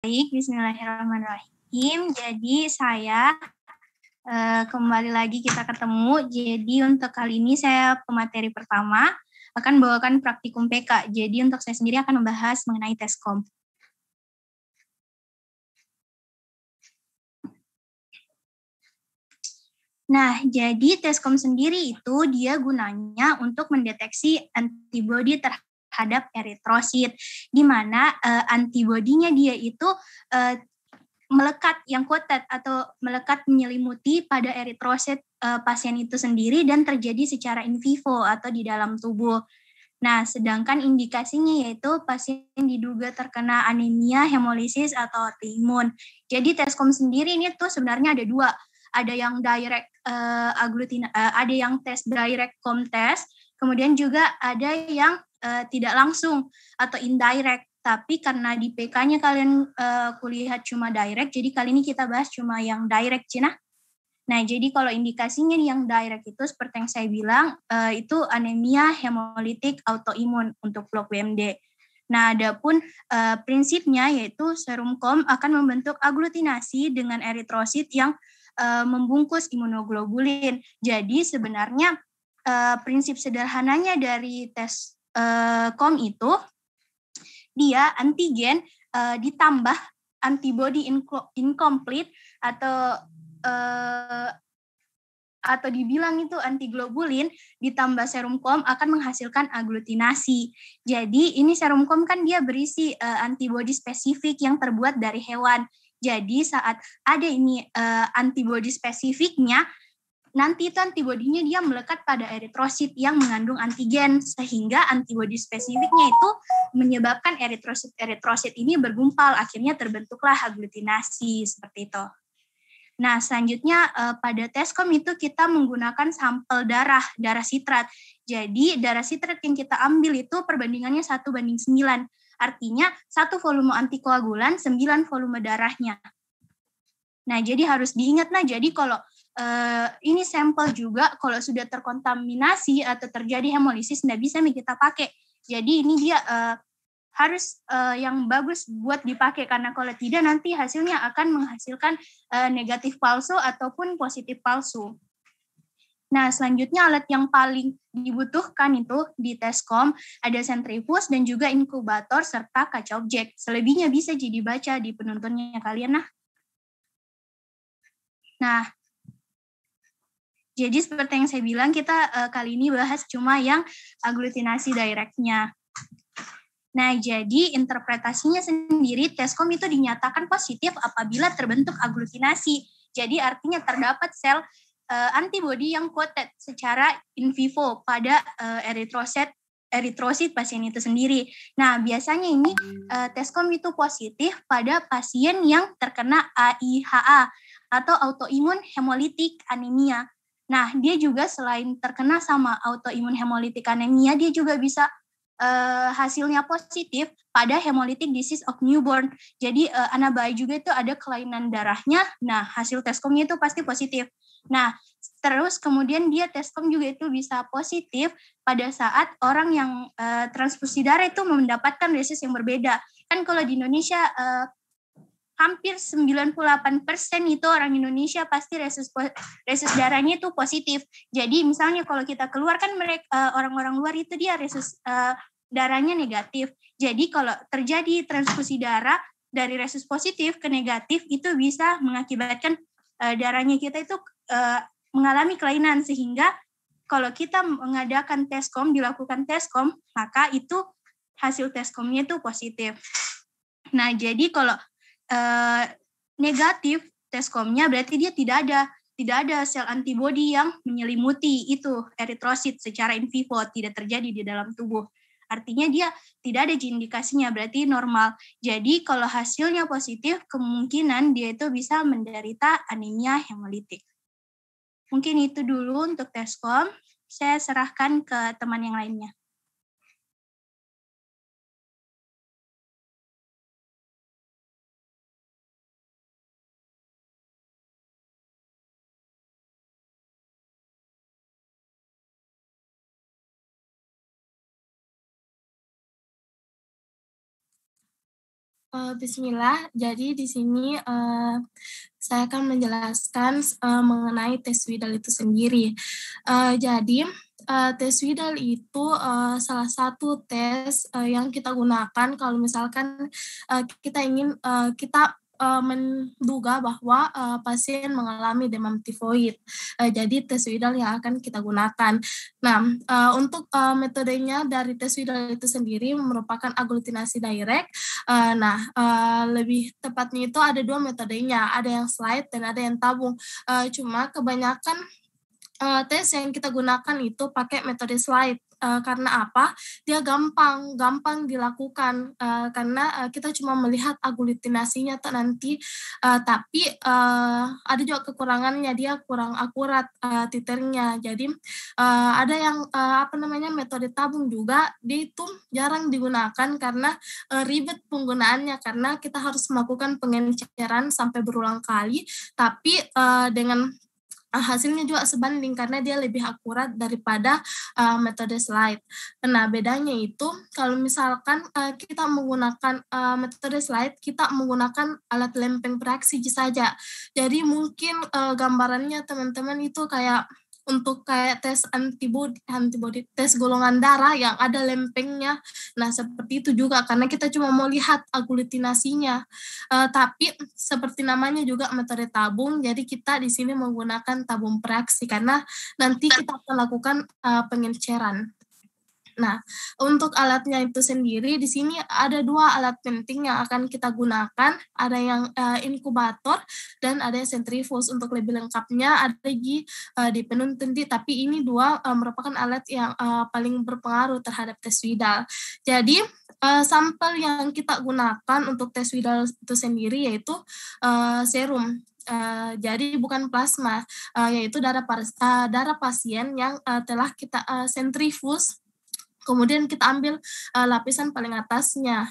Baik, bismillahirrahmanirrahim. Jadi saya eh, kembali lagi kita ketemu. Jadi untuk kali ini saya pemateri pertama akan bawakan praktikum PK. Jadi untuk saya sendiri akan membahas mengenai teskom. Nah, jadi teskom sendiri itu dia gunanya untuk mendeteksi antibodi terhadap terhadap eritrosit, di mana uh, eh, antibodinya dia itu uh, melekat yang kuat atau melekat menyelimuti pada eritrosit uh, pasien itu sendiri dan terjadi secara in vivo atau di dalam tubuh. Nah, sedangkan indikasinya yaitu pasien diduga terkena anemia, hemolisis, atau timun. Jadi teskom sendiri ini tuh sebenarnya ada dua. Ada yang direct uh, aglutina, uh, ada yang tes direct com test, kemudian juga ada yang uh, tidak langsung atau indirect tapi karena di PK-nya kalian uh, kuliah cuma direct, jadi kali ini kita bahas cuma yang direct Cina. Nah, jadi kalau indikasinya yang direct itu seperti yang saya bilang, uh, itu anemia hemolitik autoimun untuk blok BMD. Nah, adapun uh, prinsipnya yaitu serum kom akan membentuk aglutinasi dengan eritrosit yang uh, membungkus imunoglobulin. Jadi sebenarnya uh, prinsip sederhananya dari tes uh, eh, kom itu dia antigen uh, ditambah antibody incomplete atau uh, atau dibilang itu antiglobulin ditambah serum kom akan menghasilkan aglutinasi. Jadi ini serum kom kan dia berisi uh, antibody spesifik yang terbuat dari hewan. Jadi saat ada ini uh, antibodi spesifiknya nanti itu antibodinya dia melekat pada eritrosit yang mengandung antigen sehingga antibodi spesifiknya itu menyebabkan eritrosit eritrosit ini bergumpal akhirnya terbentuklah aglutinasi seperti itu. Nah, selanjutnya eh, pada teskom itu kita menggunakan sampel darah, darah sitrat. Jadi, darah sitrat yang kita ambil itu perbandingannya satu banding 9. Artinya, satu volume antikoagulan, 9 volume darahnya. Nah, jadi harus diingat, nah, jadi kalau uh, ini sampel juga kalau sudah terkontaminasi atau terjadi hemolisis tidak bisa kita pakai. Jadi ini dia uh, harus uh, yang bagus buat dipakai karena kalau tidak nanti hasilnya akan menghasilkan uh, negatif palsu ataupun positif palsu. Nah, selanjutnya alat yang paling dibutuhkan itu di Teskom ada sentrifus dan juga inkubator serta kaca objek. Selebihnya bisa jadi baca di penontonnya kalian nah. Nah, jadi seperti yang saya bilang, kita uh, kali ini bahas cuma yang aglutinasi directnya. Nah, jadi interpretasinya sendiri, TESCOM itu dinyatakan positif apabila terbentuk aglutinasi. Jadi artinya terdapat sel uh, eh, antibodi yang coated secara in vivo pada uh, eritrosit eritrosit pasien itu sendiri. Nah, biasanya ini uh, TESCOM itu positif pada pasien yang terkena AIHA atau autoimun hemolitik anemia. Nah, dia juga selain terkena sama autoimun hemolitik anemia, dia juga bisa uh, hasilnya positif pada hemolytic disease of newborn. Jadi uh, eh, anak bayi juga itu ada kelainan darahnya. Nah, hasil tes komnya itu pasti positif. Nah, terus kemudian dia tes kom juga itu bisa positif pada saat orang yang uh, transfusi darah itu mendapatkan dosis yang berbeda. Kan kalau di Indonesia uh, hampir 98% itu orang Indonesia pasti resus resus darahnya itu positif. Jadi misalnya kalau kita keluar kan mereka eh, orang-orang luar itu dia resus eh, darahnya negatif. Jadi kalau terjadi transfusi darah dari resus positif ke negatif itu bisa mengakibatkan eh, darahnya kita itu mengalami kelainan sehingga kalau kita mengadakan tes kom dilakukan tes kom maka itu hasil tes komnya itu positif. Nah, jadi kalau uh, negatif komnya berarti dia tidak ada tidak ada sel antibodi yang menyelimuti itu eritrosit secara in vivo tidak terjadi di dalam tubuh. Artinya dia tidak ada indikasinya berarti normal. Jadi kalau hasilnya positif kemungkinan dia itu bisa menderita anemia hemolitik. Mungkin itu dulu untuk tes kom Saya serahkan ke teman yang lainnya. Uh, Bismillah, jadi di sini uh, saya akan menjelaskan uh, mengenai tes Widal itu sendiri. Uh, jadi uh, tes Widal itu uh, salah satu tes uh, yang kita gunakan kalau misalkan uh, kita ingin uh, kita uh, menduga bahwa uh, pasien mengalami demam tifoid. Uh, jadi tes widal yang akan kita gunakan. Nah, uh, untuk uh, metodenya dari tes widal itu sendiri merupakan aglutinasi direct Uh, nah, uh, lebih tepatnya itu ada dua metodenya, ada yang slide dan ada yang tabung. Uh, cuma kebanyakan uh, tes yang kita gunakan itu pakai metode slide. Eh, karena apa? Dia gampang, gampang dilakukan uh, karena uh, kita cuma melihat aglutinasinya nanti, uh, tapi uh, ada juga kekurangannya dia kurang akurat uh, titernya. Jadi uh, ada yang uh, apa namanya metode tabung juga, dia itu jarang digunakan karena uh, ribet penggunaannya karena kita harus melakukan pengenceran sampai berulang kali, tapi uh, dengan Ah, hasilnya juga sebanding karena dia lebih akurat daripada uh, metode slide. Nah, bedanya itu kalau misalkan uh, kita menggunakan uh, metode slide, kita menggunakan alat lempeng praksi saja. Jadi mungkin uh, gambarannya teman-teman itu kayak untuk kayak tes antibody antibody tes golongan darah yang ada lempengnya nah seperti itu juga karena kita cuma mau lihat aglutinasinya uh, tapi seperti namanya juga metode tabung jadi kita di sini menggunakan tabung praksi karena nanti kita akan lakukan uh, pengenceran Nah, untuk alatnya itu sendiri di sini ada dua alat penting yang akan kita gunakan, ada yang uh, inkubator dan ada yang sentrifus. Untuk lebih lengkapnya ada eh, di uh, di tapi ini dua uh, merupakan alat yang uh, paling berpengaruh terhadap tes widal. Jadi uh, sampel yang kita gunakan untuk tes widal itu sendiri yaitu uh, serum. Uh, jadi bukan plasma, uh, yaitu darah, uh, darah pasien yang uh, telah kita uh, sentrifus Kemudian kita ambil uh, lapisan paling atasnya.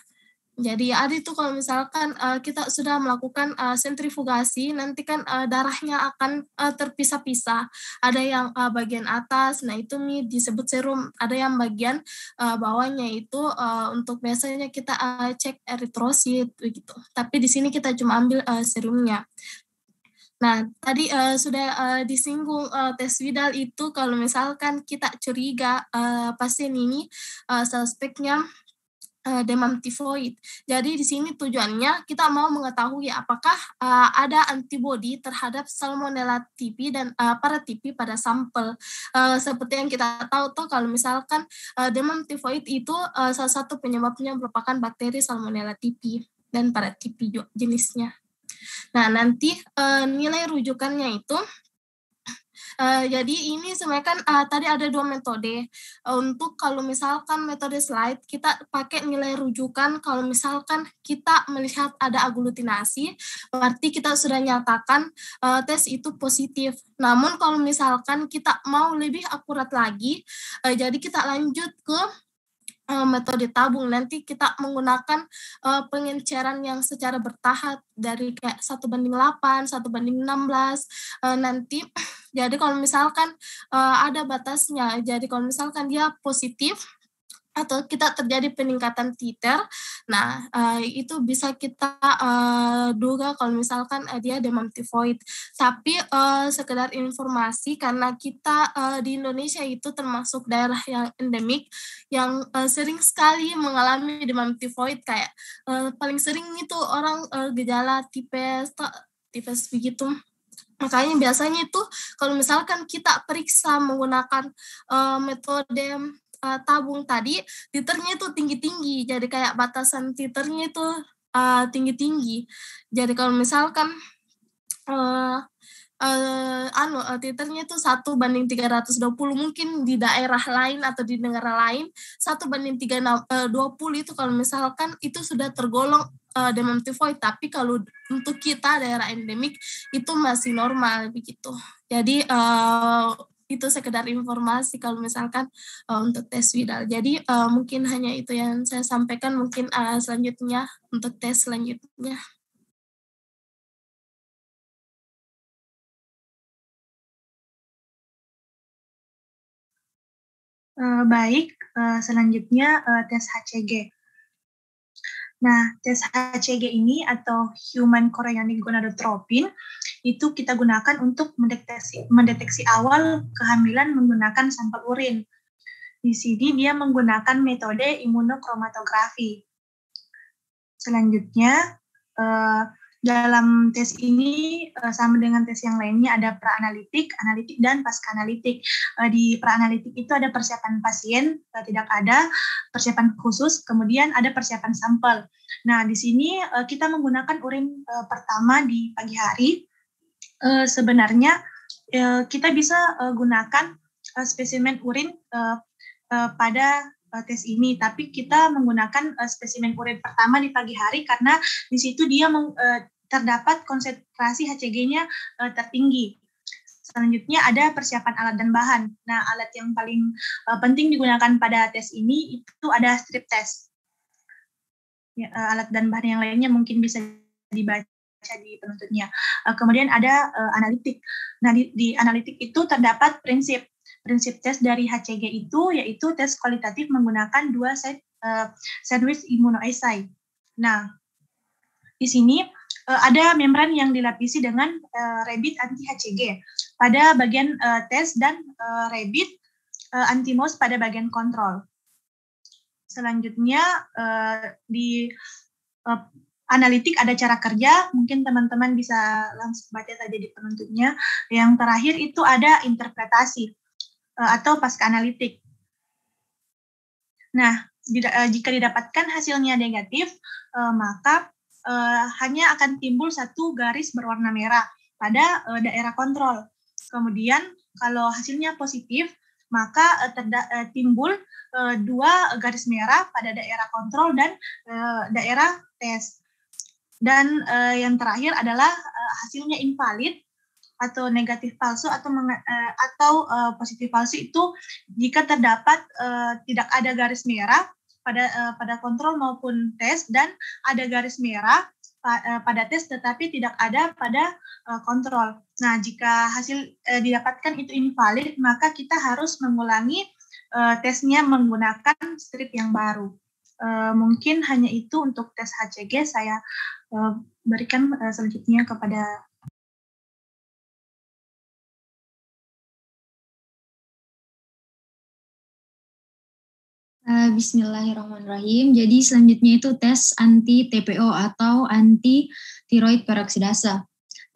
Jadi ada itu kalau misalkan uh, kita sudah melakukan uh, sentrifugasi, nanti kan uh, darahnya akan uh, terpisah-pisah. Ada yang uh, bagian atas, nah itu nih disebut serum. Ada yang bagian uh, bawahnya itu uh, untuk biasanya kita uh, cek eritrosit begitu. Tapi di sini kita cuma ambil uh, serumnya. Nah, tadi uh, sudah uh, disinggung uh, eh, tes Vidal itu kalau misalkan kita curiga uh, pasien ini uh, suspeknya demam tifoid. Jadi di sini tujuannya kita mau mengetahui apakah uh, ada antibodi terhadap salmonella tipe dan uh, para TB pada sampel. Uh, seperti yang kita tahu tuh kalau misalkan uh, demam tifoid itu uh, salah satu penyebabnya merupakan bakteri salmonella tipe dan para TB jenisnya. Nah, nanti uh, nilai rujukannya itu Uh, jadi ini sebenarnya kan uh, tadi ada dua metode. untuk kalau misalkan metode slide kita pakai nilai rujukan kalau misalkan kita melihat ada aglutinasi berarti kita sudah nyatakan uh, tes itu positif. Namun kalau misalkan kita mau lebih akurat lagi uh, jadi kita lanjut ke uh, metode tabung nanti kita menggunakan uh, pengenceran yang secara bertahap dari kayak satu banding 8, satu banding 16 uh, eh, nanti jadi kalau misalkan uh, ada batasnya jadi kalau misalkan dia positif atau kita terjadi peningkatan titer. Nah, eh, itu bisa kita eh, duga kalau misalkan uh, dia demam tifoid. Tapi uh, sekedar informasi karena kita di Indonesia itu termasuk daerah yang endemik yang sering sekali mengalami demam tifoid kayak paling sering itu orang gejala tipes tipes begitu. Makanya biasanya itu kalau misalkan kita periksa menggunakan uh, metode uh, tabung tadi titernya itu tinggi-tinggi jadi kayak batasan titernya itu uh, eh, tinggi-tinggi jadi kalau misalkan uh, uh, anu uh, titernya itu satu banding 320 mungkin di daerah lain atau di negara lain satu banding 320 itu kalau misalkan itu sudah tergolong uh, demam tifoid tapi kalau untuk kita daerah endemik itu masih normal begitu jadi uh, itu sekedar informasi kalau misalkan uh, untuk tes widal. Jadi uh, mungkin hanya itu yang saya sampaikan mungkin uh, selanjutnya untuk tes selanjutnya. Uh, baik, uh, selanjutnya uh, tes HCG. Nah, tes HCG ini atau Human Chorionic Gonadotropin itu kita gunakan untuk mendeteksi, mendeteksi awal kehamilan menggunakan sampel urin. Di sini dia menggunakan metode imunokromatografi. Selanjutnya, eh, dalam tes ini eh, sama dengan tes yang lainnya ada praanalitik, analitik dan pasca-analitik. Eh, di praanalitik itu ada persiapan pasien, eh, tidak ada persiapan khusus, kemudian ada persiapan sampel. Nah, di sini kita menggunakan urin pertama di pagi hari. sebenarnya kita bisa gunakan spesimen urin pada uh, tes ini, tapi kita menggunakan uh, spesimen urin pertama di pagi hari karena di situ dia meng, uh, terdapat konsentrasi HCG-nya uh, tertinggi. Selanjutnya ada persiapan alat dan bahan. Nah, alat yang paling uh, penting digunakan pada tes ini itu ada strip test. Ya, uh, alat dan bahan yang lainnya mungkin bisa dibaca di penuntutnya. kemudian ada uh, analitik. Nah, di, di analitik itu terdapat prinsip prinsip tes dari HCG itu yaitu tes kualitatif menggunakan dua set uh, sandwich immunoassay. Nah, di sini uh, ada membran yang dilapisi dengan uh, rabbit anti HCG pada bagian uh, tes dan uh, rabbit uh, anti mouse pada bagian kontrol. Selanjutnya uh, di uh, analitik ada cara kerja, mungkin teman-teman bisa langsung baca saja di penuntutnya. Yang terakhir itu ada interpretasi. Eh, atau pasca analitik. Nah, eh, jika didapatkan hasilnya negatif, eh, maka hanya akan timbul satu garis berwarna merah pada daerah kontrol. Kemudian kalau hasilnya positif, maka timbul dua garis merah pada daerah kontrol dan daerah tes. Dan yang terakhir adalah hasilnya invalid, atau negatif palsu atau uh, atau uh, positif palsu itu jika terdapat uh, tidak ada garis merah pada uh, pada kontrol maupun tes dan ada garis merah pada tes tetapi tidak ada pada uh, kontrol. Nah, jika hasil uh, didapatkan itu invalid, maka kita harus mengulangi uh, tesnya menggunakan strip yang baru. Uh, mungkin hanya itu untuk tes HCG saya uh, berikan uh, selanjutnya kepada Eh, bismillahirrahmanirrahim. Jadi selanjutnya itu tes anti TPO atau anti tiroid peroksidase.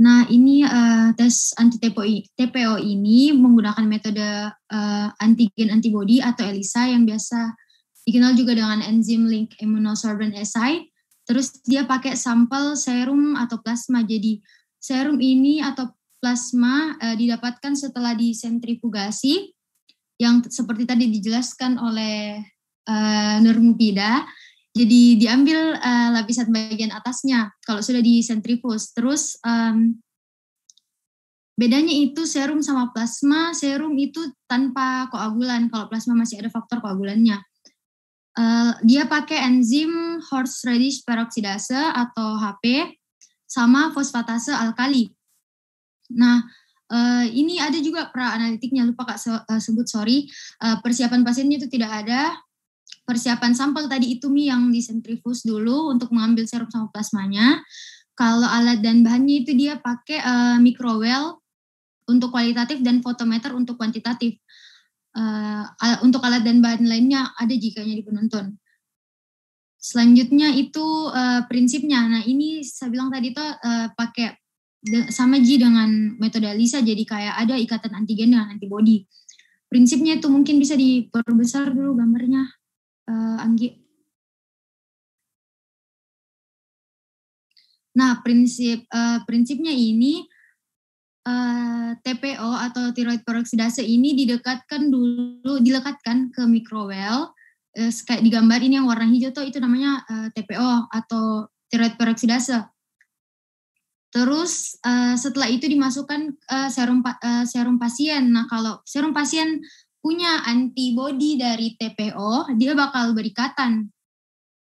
Nah, ini uh, tes anti TPO, TPO ini menggunakan metode uh, antigen antibody atau ELISA yang biasa dikenal juga dengan enzim link immunosorbent SI. Terus dia pakai sampel serum atau plasma. Jadi serum ini atau plasma uh, didapatkan setelah disentrifugasi yang seperti tadi dijelaskan oleh uh, eh, Nur Mupida. Jadi diambil uh, lapisan bagian atasnya kalau sudah di sentrifus. Terus um, bedanya itu serum sama plasma. Serum itu tanpa koagulan. Kalau plasma masih ada faktor koagulannya. Uh, dia pakai enzim horseradish peroksidase atau HP sama fosfatase alkali. Nah, Uh, ini ada juga pra analitiknya lupa kak sebut sorry uh, persiapan pasiennya itu tidak ada persiapan sampel tadi itu Mi yang disentrifus dulu untuk mengambil serum sama plasmanya. Kalau alat dan bahannya itu dia pakai uh, eh, microwell untuk kualitatif dan fotometer untuk kuantitatif. Uh, untuk alat dan bahan lainnya ada jikanya di penonton. Selanjutnya itu uh, prinsipnya. Nah ini saya bilang tadi itu uh, pakai sama Ji dengan metode lisa jadi kayak ada ikatan antigen dengan antibody. Prinsipnya itu mungkin bisa diperbesar dulu gambarnya uh, Anggi. Nah, prinsip uh, prinsipnya ini uh, eh, TPO atau tiroid peroksidase ini didekatkan dulu dilekatkan ke mikrowell. Uh, kayak di gambar ini yang warna hijau tuh itu namanya uh, TPO atau tiroid peroksidase. Terus uh, setelah itu dimasukkan uh, serum uh, serum pasien. Nah, kalau serum pasien punya antibody dari TPO, dia bakal berikatan.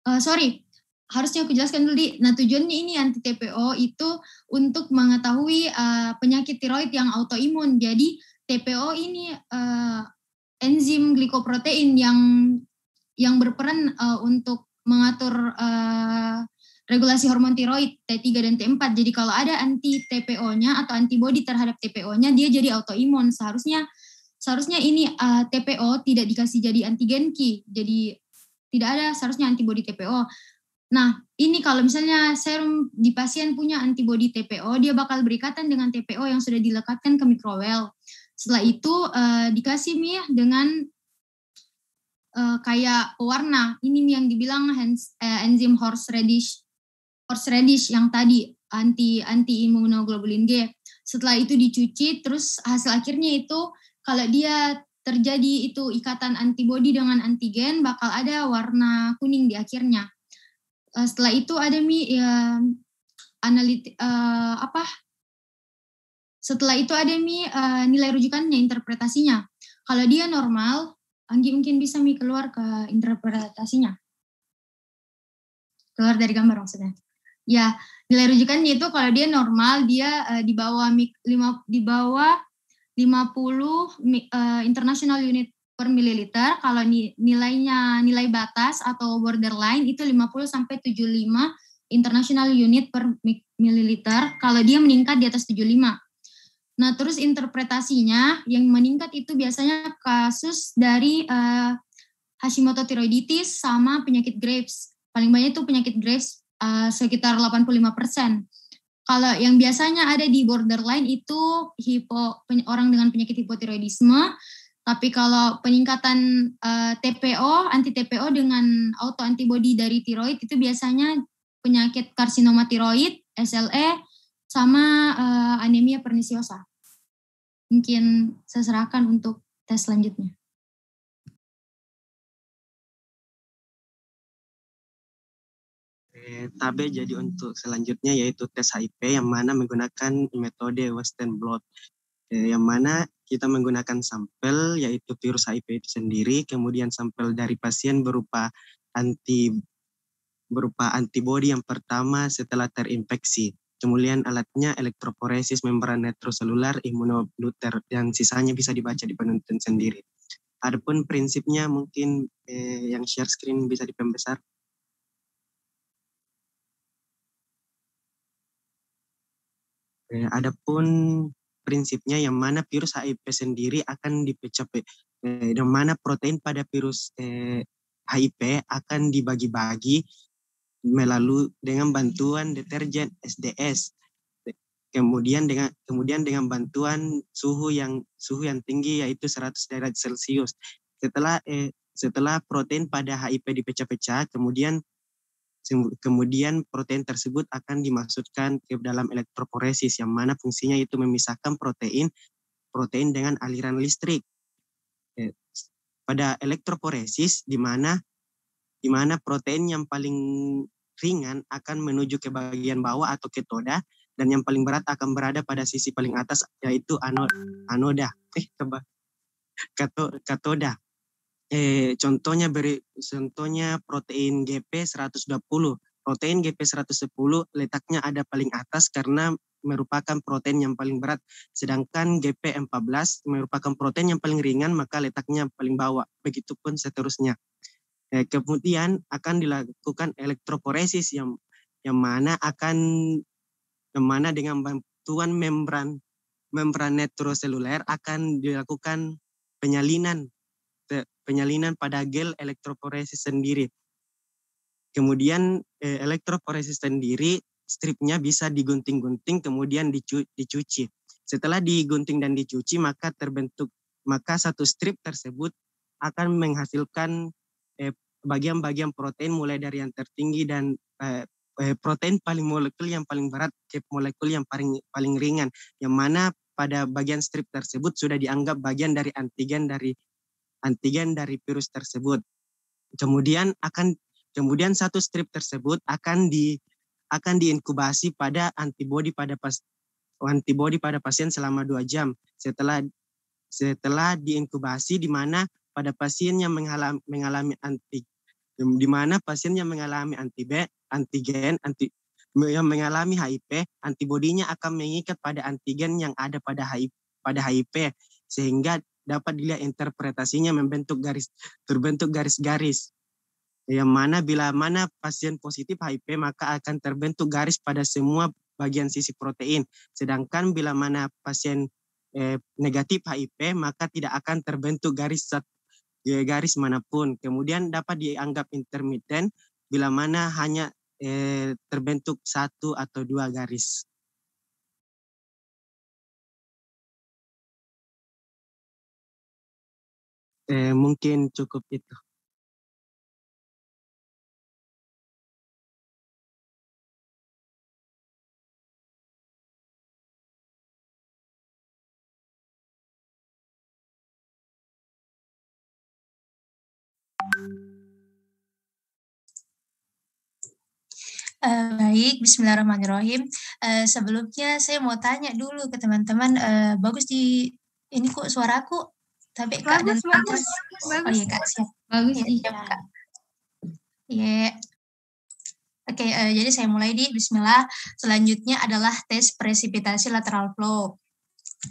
Uh, sorry, harusnya aku jelaskan dulu. Di. Nah tujuannya ini anti TPO itu untuk mengetahui uh, penyakit tiroid yang autoimun. Jadi TPO ini uh, enzim glikoprotein yang yang berperan uh, untuk mengatur uh, regulasi hormon tiroid T3 dan T4. Jadi kalau ada anti TPO-nya atau antibody terhadap TPO-nya dia jadi autoimun. Seharusnya seharusnya ini uh, eh, TPO tidak dikasih jadi antigen key. jadi tidak ada seharusnya antibody TPO nah ini kalau misalnya serum di pasien punya antibody TPO dia bakal berikatan dengan TPO yang sudah dilekatkan ke mikrowell. setelah itu uh, dikasih mie dengan uh, kayak pewarna ini mie yang dibilang hands, uh, enzim horseradish radish yang tadi anti anti imunoglobulin G setelah itu dicuci terus hasil akhirnya itu kalau dia terjadi itu ikatan antibodi dengan antigen, bakal ada warna kuning di akhirnya. Uh, setelah itu ada mi ya, analit uh, eh, apa? Setelah itu ada mi uh, nilai rujukannya, interpretasinya. Kalau dia normal, Anggi mungkin bisa mi keluar ke interpretasinya. Keluar dari gambar maksudnya. Ya, nilai rujukannya itu kalau dia normal dia uh, di bawah di bawah 50 uh, eh, international unit per mililiter. Kalau ni, nilainya nilai batas atau borderline itu 50 sampai 75 international unit per mililiter. Kalau dia meningkat di atas 75. Nah, terus interpretasinya yang meningkat itu biasanya kasus dari uh, eh, Hashimoto tiroiditis sama penyakit Graves. Paling banyak itu penyakit Graves uh, sekitar 85 persen kalau yang biasanya ada di borderline itu hipo orang dengan penyakit hipotiroidisme, tapi kalau peningkatan uh, eh, TPO, anti TPO dengan autoantibodi dari tiroid itu biasanya penyakit karsinoma tiroid, SLE, sama uh, anemia pernisiosa. Mungkin saya serahkan untuk tes selanjutnya. Tabe jadi untuk selanjutnya yaitu tes HIV yang mana menggunakan metode Western blot e, yang mana kita menggunakan sampel yaitu virus HIV itu sendiri, kemudian sampel dari pasien berupa anti berupa antibodi yang pertama setelah terinfeksi. Kemudian alatnya elektroporesis membran netroselular imunobluter dan sisanya bisa dibaca di penonton sendiri. Adapun prinsipnya mungkin eh, yang share screen bisa dipembesar. Adapun prinsipnya yang mana virus HIV sendiri akan dipecah eh, yang mana protein pada virus eh, HIV akan dibagi-bagi melalui dengan bantuan deterjen SDS kemudian dengan kemudian dengan bantuan suhu yang suhu yang tinggi yaitu 100 derajat Celcius. Setelah eh, setelah protein pada HIV dipecah-pecah, kemudian Kemudian protein tersebut akan dimasukkan ke dalam elektroporesis yang mana fungsinya itu memisahkan protein protein dengan aliran listrik. Pada elektroporesis di mana di mana protein yang paling ringan akan menuju ke bagian bawah atau ketoda dan yang paling berat akan berada pada sisi paling atas yaitu anoda. Eh, katoda eh, contohnya beri contohnya protein GP 120. Protein GP 110 letaknya ada paling atas karena merupakan protein yang paling berat, sedangkan GP14 merupakan protein yang paling ringan maka letaknya paling bawah. Begitupun seterusnya. Eh, kemudian akan dilakukan elektroporesis yang yang mana akan yang mana dengan bantuan membran membran netroseluler akan dilakukan penyalinan penyalinan pada gel elektroporesis sendiri. Kemudian eh, elektroporesis sendiri stripnya bisa digunting-gunting kemudian dicu dicuci. Setelah digunting dan dicuci maka terbentuk maka satu strip tersebut akan menghasilkan eh, bagian-bagian eh, protein mulai dari yang tertinggi dan eh, eh protein paling molekul yang paling berat ke molekul yang paling paling ringan yang mana pada bagian strip tersebut sudah dianggap bagian dari antigen dari antigen dari virus tersebut. Kemudian akan kemudian satu strip tersebut akan di akan diinkubasi pada antibodi pada pas, antibodi pada pasien selama dua jam setelah setelah diinkubasi di mana pada pasien yang mengalami, mengalami anti di mana pasien yang mengalami anti antigen, anti yang mengalami HIP, antibodinya akan mengikat pada antigen yang ada pada HIP, pada HIP sehingga dapat dilihat interpretasinya membentuk garis terbentuk garis-garis yang mana bila mana pasien positif HIV maka akan terbentuk garis pada semua bagian sisi protein sedangkan bila mana pasien eh, negatif HIV maka tidak akan terbentuk garis eh, garis manapun kemudian dapat dianggap intermittent bila mana hanya eh, terbentuk satu atau dua garis eh, mungkin cukup itu. Uh, baik, Bismillahirrahmanirrahim. Uh, sebelumnya saya mau tanya dulu ke teman-teman, uh, bagus di ini kok suaraku tapi bagus, dan bagus, bagus, bagus. oh iya kak siap bagus ya, siap kak ya oke okay, uh, eh, jadi saya mulai di Bismillah selanjutnya adalah tes presipitasi lateral flow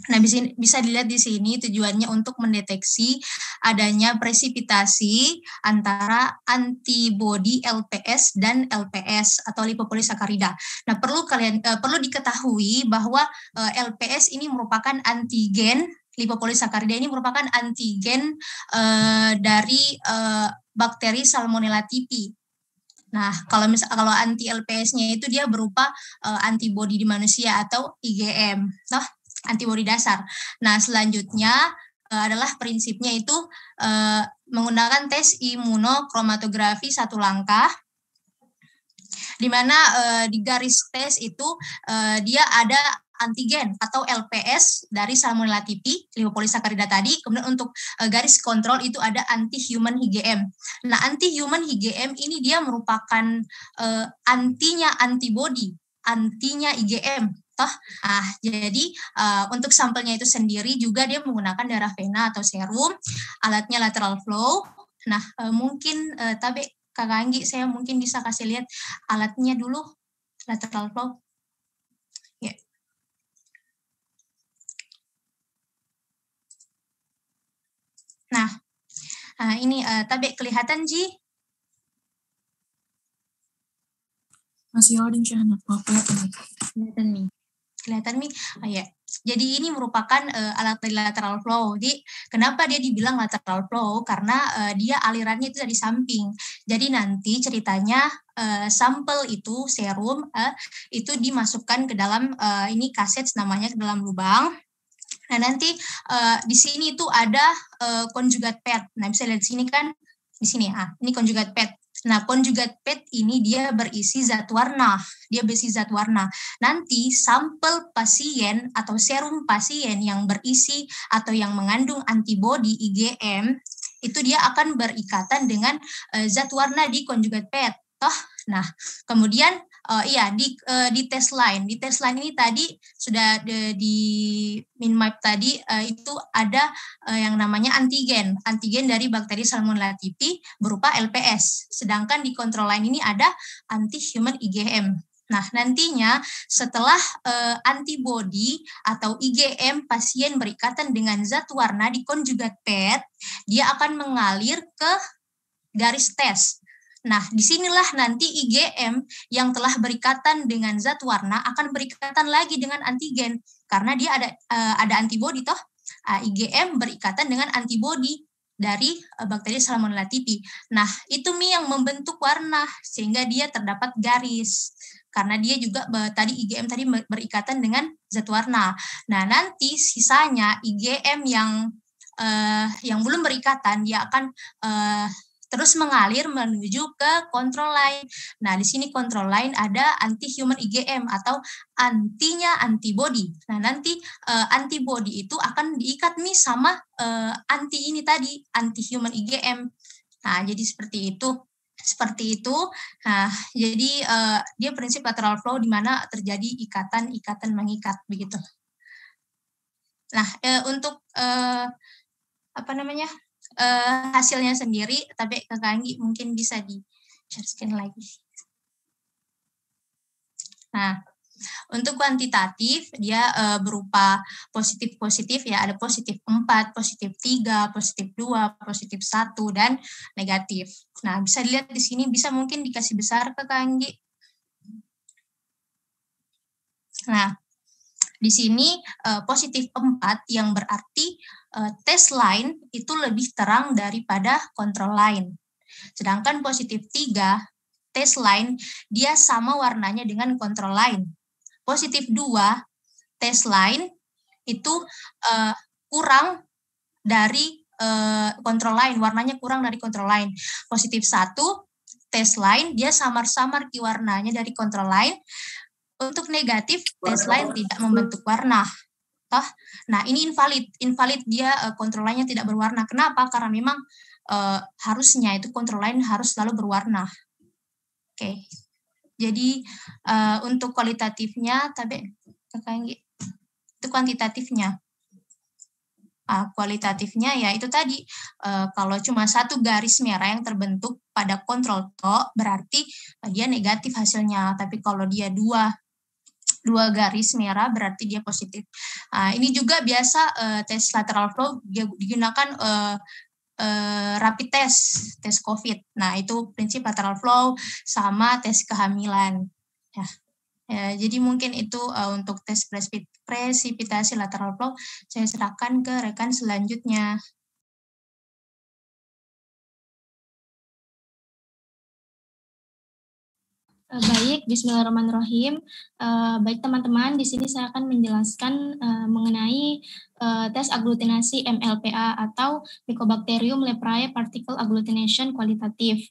Nah, bisa dilihat di sini tujuannya untuk mendeteksi adanya presipitasi antara antibodi LPS dan LPS atau lipopolisakarida. Nah, perlu kalian uh, perlu diketahui bahwa uh, eh, LPS ini merupakan antigen lipopolisakarida ini merupakan antigen uh, dari uh, bakteri Salmonella typhi. Nah, kalau mis kalau anti LPS-nya itu dia berupa uh, antibodi di manusia atau IgM, toh antibodi dasar. Nah, selanjutnya uh, adalah prinsipnya itu uh, menggunakan tes imunokromatografi satu langkah di mana uh, di garis tes itu uh, dia ada antigen atau LPS dari Salmonella tipi, lipopolisakarida tadi. Kemudian untuk eh, garis kontrol itu ada anti-human IgM. Nah, anti-human IgM ini dia merupakan uh, antinya antibody, antinya IgM. Toh, ah, jadi uh, untuk sampelnya itu sendiri juga dia menggunakan darah vena atau serum, alatnya lateral flow. Nah, uh, mungkin uh, tapi Kak Anggi, saya mungkin bisa kasih lihat alatnya dulu lateral flow. Nah, ah, ini uh, ah, tabik kelihatan Ji? Masih loading Syahna. Oh, kelihatan nih. Kelihatan nih. Kelihatan nih. Ah, oh, ya. Jadi ini merupakan uh, alat lateral flow. Jadi kenapa dia dibilang lateral flow? Karena uh, dia alirannya itu dari samping. Jadi nanti ceritanya uh, sampel itu serum uh, itu dimasukkan ke dalam uh, ini kaset namanya ke dalam lubang Nah nanti uh, di sini itu ada uh, eh, konjugat pet. Nah bisa lihat di sini kan di sini ah ini konjugat pet. Nah, konjugat PET ini dia berisi zat warna. Dia berisi zat warna. Nanti sampel pasien atau serum pasien yang berisi atau yang mengandung antibodi IgM itu dia akan berikatan dengan uh, zat warna di konjugat PET. Toh, nah, kemudian uh, iya di uh, di test line di test line ini tadi sudah de, di map tadi uh, itu ada uh, yang namanya antigen antigen dari bakteri salmonella typhi berupa LPS sedangkan di control line ini ada anti human IgM e Nah, nantinya setelah uh, antibody atau IgM e pasien berikatan dengan zat warna di konjugat PET, dia akan mengalir ke garis tes Nah, disinilah nanti IgM yang telah berikatan dengan zat warna akan berikatan lagi dengan antigen karena dia ada uh, ada antibodi toh. Uh, ah, IgM berikatan dengan antibodi dari uh, bakteri Salmonella tipi. Nah, itu mi yang membentuk warna sehingga dia terdapat garis karena dia juga eh, tadi IgM tadi berikatan dengan zat warna. Nah, nanti sisanya IgM yang uh, yang belum berikatan dia akan uh, terus mengalir menuju ke kontrol lain. Nah, di sini kontrol lain ada anti-human IgM e atau antinya antibody. Nah, nanti uh, antibody itu akan diikat nih sama uh, anti ini tadi, anti-human IgM. E nah, jadi seperti itu seperti itu. Nah, jadi uh, dia prinsip lateral flow di mana terjadi ikatan-ikatan mengikat begitu. Nah, e, untuk e, apa namanya uh, hasilnya sendiri, tapi Kak Kanggi mungkin bisa di share screen lagi. Nah, untuk kuantitatif dia uh, berupa positif positif ya ada positif 4, positif 3, positif 2, positif 1 dan negatif. Nah, bisa dilihat di sini bisa mungkin dikasih besar ke Kanggi. Nah, di sini uh, positif 4 yang berarti Eh, tes line itu lebih terang daripada kontrol line. Sedangkan positif 3, tes line dia sama warnanya dengan kontrol line. Positif 2, tes line itu uh, kurang dari uh, kontrol line, warnanya kurang dari kontrol line. Positif 1, tes line dia samar-samar ki warnanya dari kontrol line. Untuk negatif, tes line tidak membentuk warna toh nah ini invalid invalid dia uh, eh, kontrol lainnya tidak berwarna kenapa karena memang uh, harusnya itu kontrol lain harus selalu berwarna oke okay. jadi uh, untuk kualitatifnya tapi kakak itu kuantitatifnya uh, kualitatifnya ya itu tadi uh, kalau cuma satu garis merah yang terbentuk pada kontrol to berarti uh, dia negatif hasilnya tapi kalau dia dua dua garis merah berarti dia positif. Uh, ini juga biasa uh, tes lateral flow digunakan uh, uh, rapid test, tes COVID. Nah itu prinsip lateral flow sama tes kehamilan. Ya. Ya, jadi mungkin itu uh, untuk tes presipitasi lateral flow saya serahkan ke rekan selanjutnya. Eh, baik, bismillahirrahmanirrahim. Uh, baik teman-teman, di sini saya akan menjelaskan uh, mengenai uh, tes aglutinasi MLPA atau Mycobacterium leprae particle agglutination kualitatif.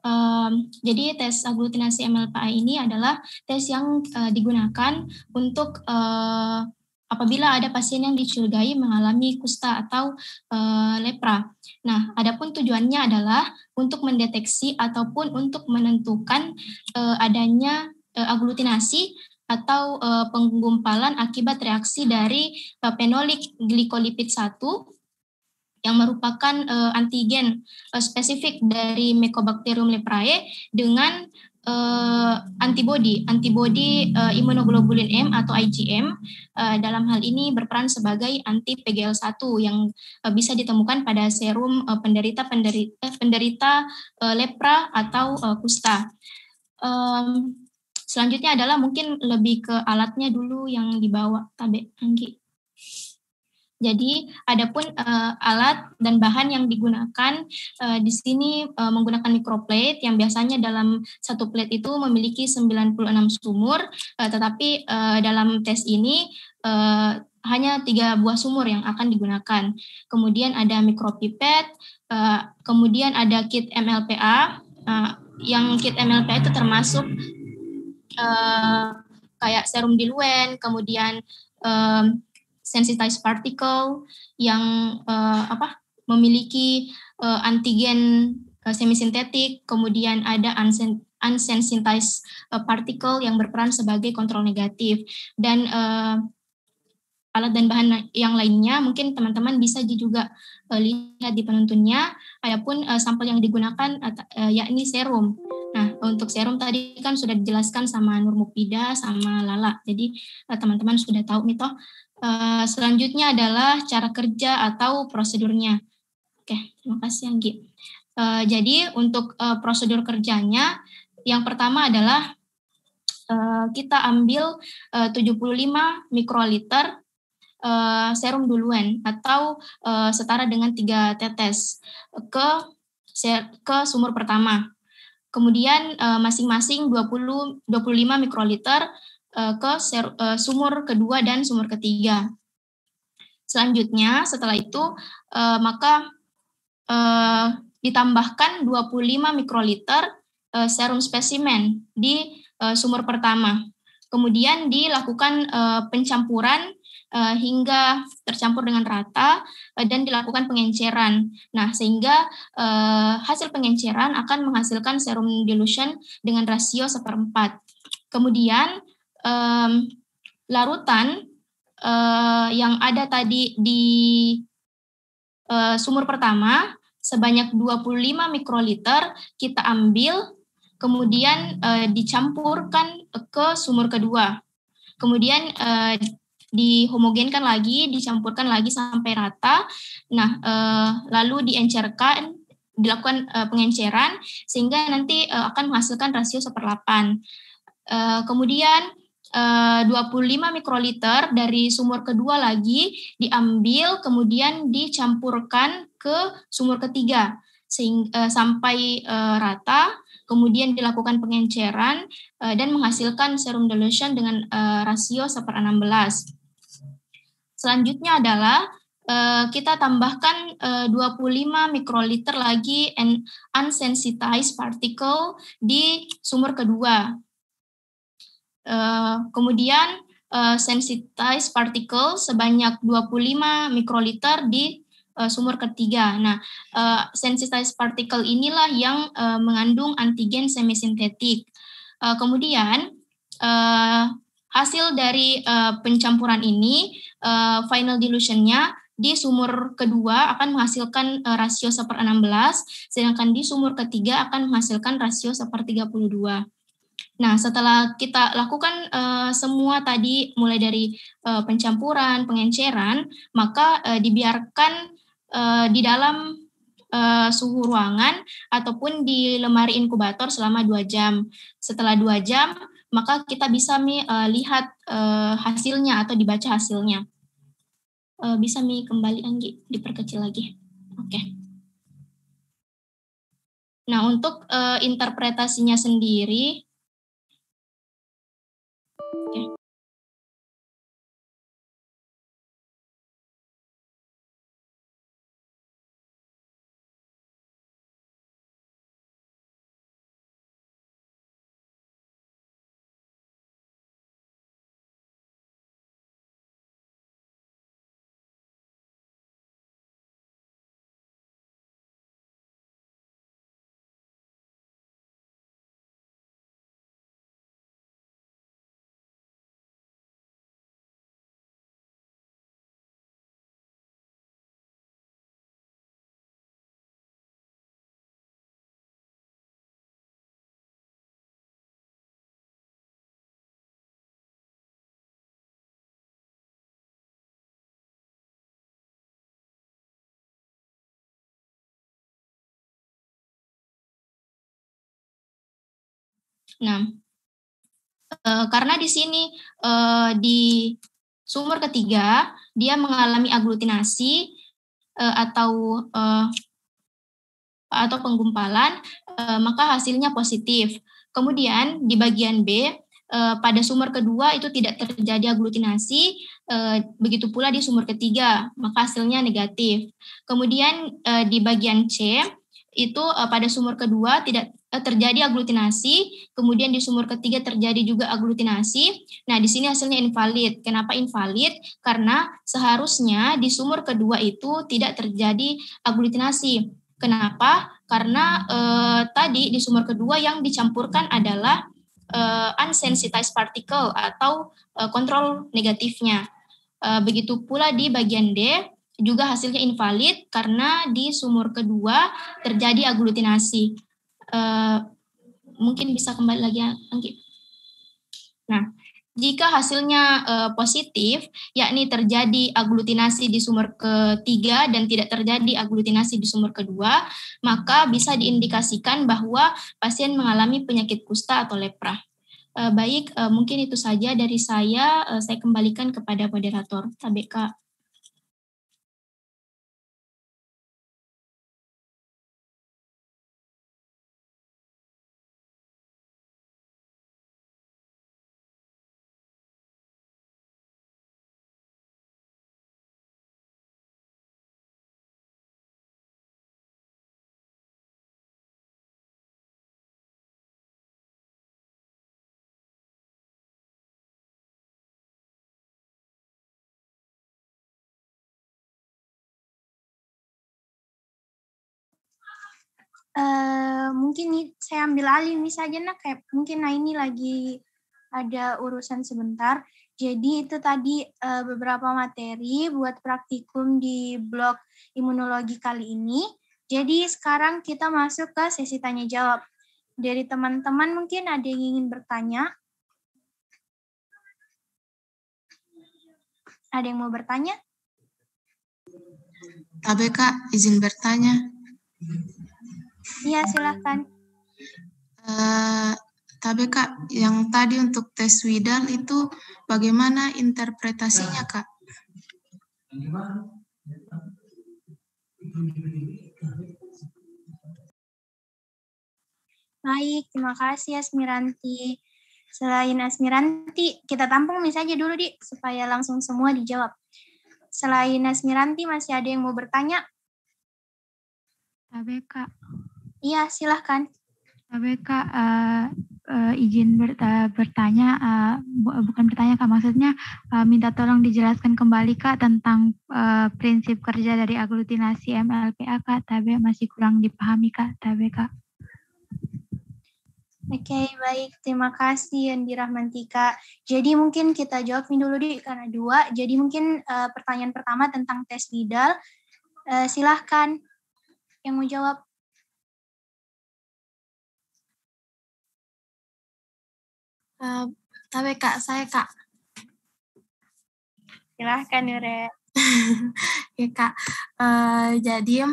Uh, jadi tes aglutinasi MLPA ini adalah tes yang uh, digunakan untuk uh, apabila ada pasien yang dicurigai mengalami kusta atau e, lepra. Nah, adapun tujuannya adalah untuk mendeteksi ataupun untuk menentukan e, adanya e, aglutinasi atau e, penggumpalan akibat reaksi dari e, penolik glikolipid 1 yang merupakan e, antigen e, spesifik dari Mycobacterium leprae dengan uh, antibody antibody uh, eh, imunoglobulin M atau IgM uh, eh, dalam hal ini berperan sebagai anti PGL1 yang uh, bisa ditemukan pada serum uh, penderita penderita, penderita uh, lepra atau uh, kusta. Um, selanjutnya adalah mungkin lebih ke alatnya dulu yang dibawa Tabe Anggi. Jadi, adapun uh, alat dan bahan yang digunakan uh, di sini uh, menggunakan microplate yang biasanya dalam satu plate itu memiliki 96 sumur, uh, tetapi uh, dalam tes ini uh, hanya tiga buah sumur yang akan digunakan. Kemudian ada mikropipet, uh, kemudian ada kit MLPA. Uh, yang kit MLPA itu termasuk uh, kayak serum diluen, kemudian uh, sensitized particle yang uh, apa memiliki uh, antigen uh, semisintetik, kemudian ada unsensitized uh, particle yang berperan sebagai kontrol negatif dan uh, alat dan bahan yang lainnya mungkin teman-teman bisa juga uh, lihat di penuntunnya ataupun uh, sampel yang digunakan uh, yakni serum. Nah, untuk serum tadi kan sudah dijelaskan sama nurmupida sama Lala. Jadi teman-teman uh, sudah tahu nih toh Eh, selanjutnya adalah cara kerja atau prosedurnya. Oke, terima kasih Anggi. Uh, jadi untuk uh, prosedur kerjanya, yang pertama adalah uh, kita ambil uh, 75 mikroliter uh, serum duluan atau uh, setara dengan tiga tetes ke ke sumur pertama. Kemudian masing-masing masing -masing 20 25 mikroliter Eh, ke eh, sumur kedua dan sumur ketiga. Selanjutnya, setelah itu uh, maka uh, ditambahkan 25 mikroliter serum spesimen di sumur pertama. Kemudian dilakukan pencampuran hingga tercampur dengan rata dan dilakukan pengenceran. Nah, sehingga hasil pengenceran akan menghasilkan serum dilution dengan rasio seperempat. Kemudian um, larutan uh, yang ada tadi di uh, sumur pertama sebanyak 25 mikroliter kita ambil kemudian uh, dicampurkan ke sumur kedua. Kemudian uh, dihomogenkan lagi, dicampurkan lagi sampai rata. Nah, uh, lalu diencerkan, dilakukan uh, pengenceran sehingga nanti uh, akan menghasilkan rasio seperlapan. Uh, kemudian 25 eh, mikroliter dari sumur kedua lagi diambil kemudian dicampurkan ke sumur ketiga sehingga, eh, sampai eh, rata kemudian dilakukan pengenceran dan menghasilkan serum dilution dengan rasio 1 per 16. Selanjutnya adalah kita tambahkan 25 mikroliter lagi unsensitized particle di sumur kedua Eh, kemudian uh, sensitized particle sebanyak 25 mikroliter di uh, sumur ketiga. Nah, uh, sensitized particle inilah yang uh, mengandung antigen semisintetik. Uh, kemudian uh, hasil dari uh, pencampuran ini uh, final dilution-nya di sumur kedua akan menghasilkan uh, rasio 1/16, sedangkan di sumur ketiga akan menghasilkan rasio 1/32. Nah, setelah kita lakukan uh, semua tadi, mulai dari uh, pencampuran, pengenceran, maka uh, dibiarkan uh, di dalam uh, suhu ruangan ataupun di lemari inkubator selama dua jam. Setelah dua jam, maka kita bisa mi uh, lihat uh, hasilnya atau dibaca hasilnya. Uh, bisa mi kembali Anggi diperkecil lagi. Oke. Okay. Nah, untuk uh, interpretasinya sendiri, Nah, uh, karena di sini uh, di sumur ketiga dia mengalami aglutinasi uh, atau uh, atau penggumpalan, uh, maka hasilnya positif. Kemudian di bagian B pada sumur kedua itu tidak terjadi aglutinasi, begitu pula di sumur ketiga, maka hasilnya negatif. Kemudian di bagian C itu uh, pada sumur kedua tidak uh, terjadi aglutinasi, kemudian di sumur ketiga terjadi juga aglutinasi. Nah, di sini hasilnya invalid. Kenapa invalid? Karena seharusnya di sumur kedua itu tidak terjadi aglutinasi. Kenapa? Karena uh, tadi di sumur kedua yang dicampurkan adalah uh, unsensitized particle atau uh, kontrol negatifnya. Uh, begitu pula di bagian D, juga hasilnya invalid karena di sumur kedua terjadi aglutinasi. Uh, eh, mungkin bisa kembali lagi ya, Anggi. Nah, jika hasilnya uh, positif, yakni terjadi aglutinasi di sumur ketiga dan tidak terjadi aglutinasi di sumur kedua, maka bisa diindikasikan bahwa pasien mengalami penyakit kusta atau lepra. Eh, baik, mungkin itu saja dari saya. saya kembalikan kepada moderator. KBK. Eh, mungkin nih saya ambil alih misalnya nah kayak mungkin nah ini lagi ada urusan sebentar. Jadi itu tadi uh, beberapa materi buat praktikum di blog imunologi kali ini. Jadi sekarang kita masuk ke sesi tanya jawab. Dari teman-teman mungkin ada yang ingin bertanya? Ada yang mau bertanya? Abe izin bertanya. Iya, silahkan. Uh, eh, tapi Kak, yang tadi untuk tes Widal itu bagaimana interpretasinya Kak? Baik, terima kasih Asmiranti. Selain Asmiranti, kita tampung misalnya dulu, Di, supaya langsung semua dijawab. Selain Asmiranti, masih ada yang mau bertanya? Tapi, Kak. Iya, silahkan. Tapi Kak, uh, uh, izin ber, uh, bertanya, uh, bukan bertanya Kak, maksudnya uh, minta tolong dijelaskan kembali Kak tentang uh, prinsip kerja dari aglutinasi MLPA Kak, tapi masih kurang dipahami Kak, tapi Kak. Oke, okay, baik. Terima kasih Yandi Rahmantika. Jadi mungkin kita jawabin dulu di karena dua. Jadi mungkin uh, pertanyaan pertama tentang tes Lidal. Uh, silahkan yang mau jawab. Eh, tapi kak saya kak. Silahkan Yure. ya kak. Uh, jadi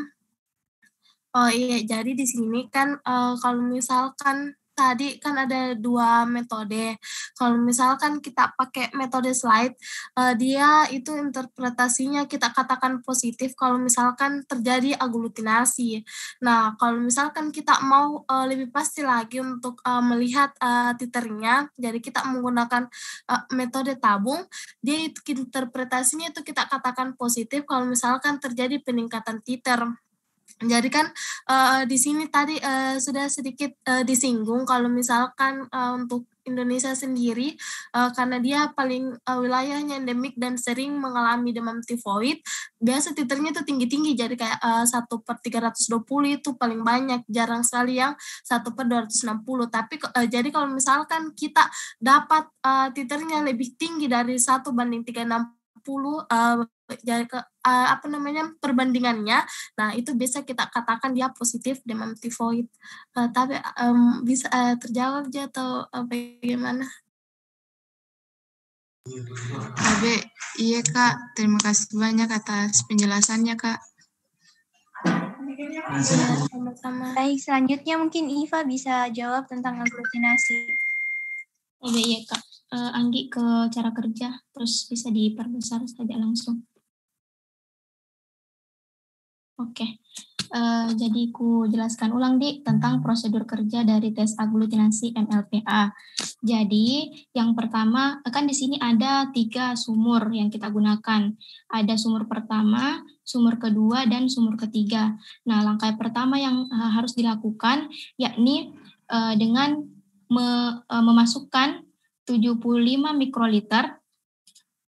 oh iya jadi di sini kan uh, kalau misalkan tadi kan ada dua metode. Kalau misalkan kita pakai metode slide, uh, dia itu interpretasinya kita katakan positif kalau misalkan terjadi aglutinasi. Nah, kalau misalkan kita mau uh, lebih pasti lagi untuk uh, melihat uh, titernya, jadi kita menggunakan uh, metode tabung, dia itu interpretasinya itu kita katakan positif kalau misalkan terjadi peningkatan titer. Jadi kan uh, di sini tadi uh, sudah sedikit uh, disinggung kalau misalkan uh, untuk Indonesia sendiri uh, karena dia paling uh, wilayahnya endemik dan sering mengalami demam tifoid biasa titernya itu tinggi-tinggi jadi kayak satu uh, per 320 itu paling banyak jarang sekali yang satu per 260 tapi uh, jadi kalau misalkan kita dapat uh, titernya lebih tinggi dari satu banding 360 uh, jadi ke uh, apa namanya perbandingannya nah itu bisa kita katakan dia positif demam tifoid uh, tapi um, bisa uh, terjawab dia atau uh, bagaimana Abe iya kak terima kasih banyak atas penjelasannya kak ya, sama baik selanjutnya mungkin Iva bisa jawab tentang aglutinasi Abe iya kak uh, eh, Anggi ke cara kerja, terus bisa diperbesar saja langsung. Oke, okay. uh, eh, jadi ku jelaskan ulang di tentang prosedur kerja dari tes aglutinasi MLPA. Jadi yang pertama, kan di sini ada tiga sumur yang kita gunakan. Ada sumur pertama, sumur kedua, dan sumur ketiga. Nah, langkah pertama yang uh, harus dilakukan yakni uh, dengan me, uh, memasukkan 75 mikroliter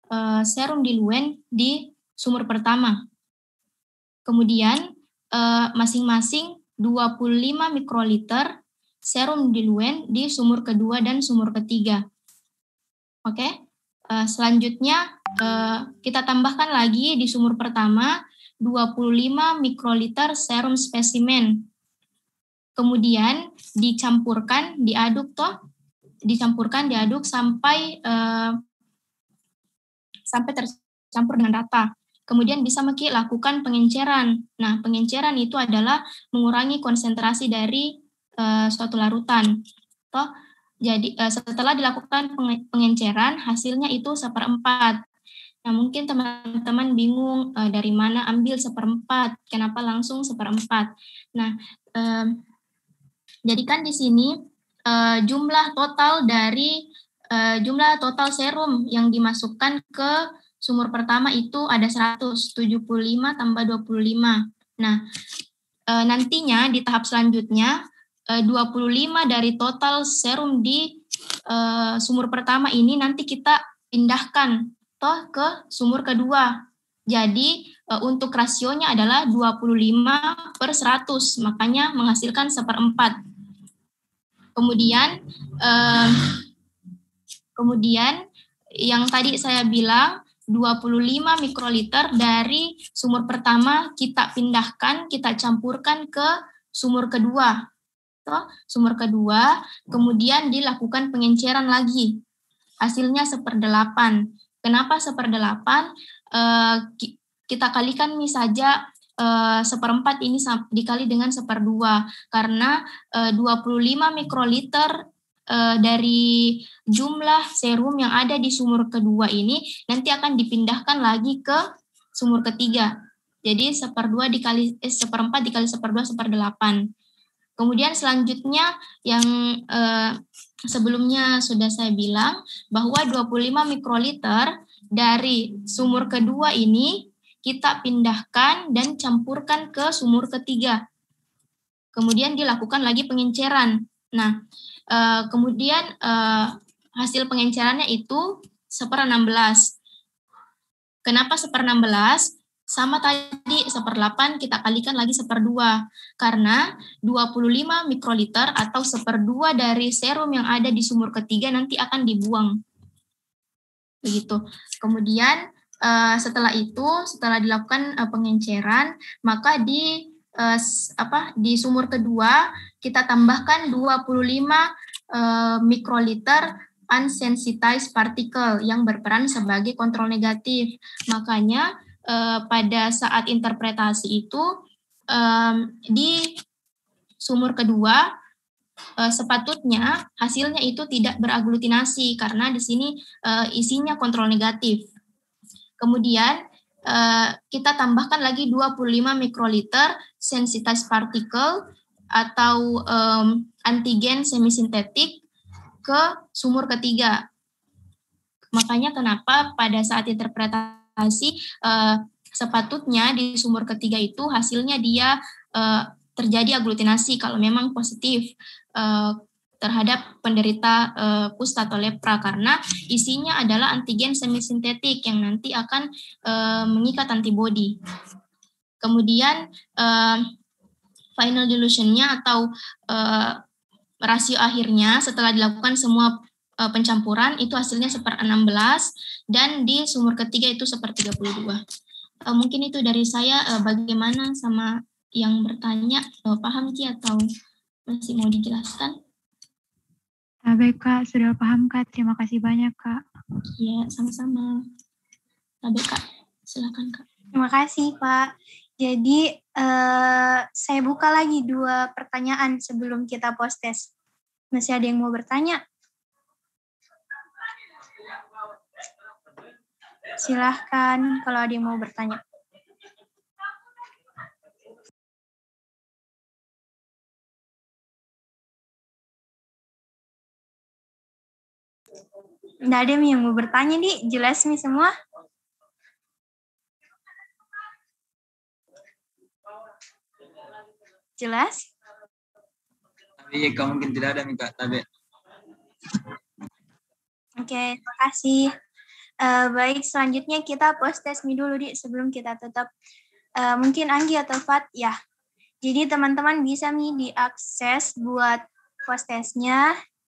uh, serum diluen di sumur pertama. Kemudian eh, masing-masing uh, 25 mikroliter serum diluen di sumur kedua dan sumur ketiga. Oke. Okay? Uh, eh, selanjutnya uh, kita tambahkan lagi di sumur pertama 25 mikroliter serum spesimen. Kemudian dicampurkan, diaduk toh dicampurkan diaduk sampai uh, sampai tercampur dengan rata. Kemudian bisa Meki lakukan pengenceran. Nah, pengenceran itu adalah mengurangi konsentrasi dari uh, suatu larutan. Toh, jadi uh, setelah dilakukan pengenceran, hasilnya itu seperempat. Nah, mungkin teman-teman bingung uh, dari mana ambil seperempat, kenapa langsung seperempat. Nah, jadikan di sini uh, jumlah total dari uh, jumlah total serum yang dimasukkan ke sumur pertama itu ada 175 tambah 25. Nah, e, nantinya di tahap selanjutnya e, 25 dari total serum di e, sumur pertama ini nanti kita pindahkan toh ke sumur kedua. Jadi e, untuk rasionya adalah 25 per 100, makanya menghasilkan seperempat. Kemudian kemudian yang tadi saya bilang 25 mikroliter dari sumur pertama kita pindahkan, kita campurkan ke sumur kedua. Toh, sumur kedua, kemudian dilakukan pengenceran lagi. Hasilnya seperdelapan. Kenapa seperdelapan? 8 eh, kita kalikan nih saja uh, seperempat ini dikali dengan seperdua karena eh, uh, 25 mikroliter eh, dari jumlah serum yang ada di sumur kedua ini nanti akan dipindahkan lagi ke sumur ketiga. Jadi seperdua dikali seperempat dikali seperdua seperdelapan. Kemudian selanjutnya yang sebelumnya sudah saya bilang bahwa 25 mikroliter dari sumur kedua ini kita pindahkan dan campurkan ke sumur ketiga. Kemudian dilakukan lagi pengenceran. Nah, eh, kemudian eh, hasil pengencerannya itu seper 16. Kenapa 1 per 16? Sama tadi 1 per 8 kita kalikan lagi 1 per 2. Karena 25 mikroliter atau 1 per 2 dari serum yang ada di sumur ketiga nanti akan dibuang. Begitu. Kemudian Eh, setelah itu setelah dilakukan uh, pengenceran maka di uh, apa di sumur kedua kita tambahkan 25 uh, mikroliter unsensitized particle yang berperan sebagai kontrol negatif. Makanya uh, pada saat interpretasi itu um, di sumur kedua sepatutnya hasilnya itu tidak beraglutinasi karena di sini isinya kontrol negatif. Kemudian eh, kita tambahkan lagi 25 mikroliter sensitize partikel atau um, antigen semisintetik ke sumur ketiga. Makanya kenapa pada saat interpretasi uh, sepatutnya di sumur ketiga itu hasilnya dia uh, terjadi aglutinasi kalau memang positif. Uh, terhadap penderita eh, kusta atau lepra karena isinya adalah antigen semisintetik yang nanti akan eh, mengikat antibodi. Kemudian eh, final dilutionnya atau rasio akhirnya setelah dilakukan semua pencampuran itu hasilnya seper 16 dan di sumur ketiga itu seper 32. dua mungkin itu dari saya bagaimana sama yang bertanya paham Ki atau masih mau dijelaskan? Nah, baik Kak, sudah paham Kak. Terima kasih banyak Kak. Ya sama-sama. Baik Kak, silakan Kak. Terima kasih Pak. Jadi eh, saya buka lagi dua pertanyaan sebelum kita post test. Masih ada yang mau bertanya? Silahkan kalau ada yang mau bertanya. Nggak ada yang mau bertanya, Di. Jelas nih semua. Jelas? Iya, kamu mungkin tidak ada Kak Oke, okay, terima kasih. Uh, eh, baik, selanjutnya kita post test dulu, Di, sebelum kita tutup. Uh, mungkin Anggi atau Fat, ya. Jadi teman-teman bisa nih diakses buat post testnya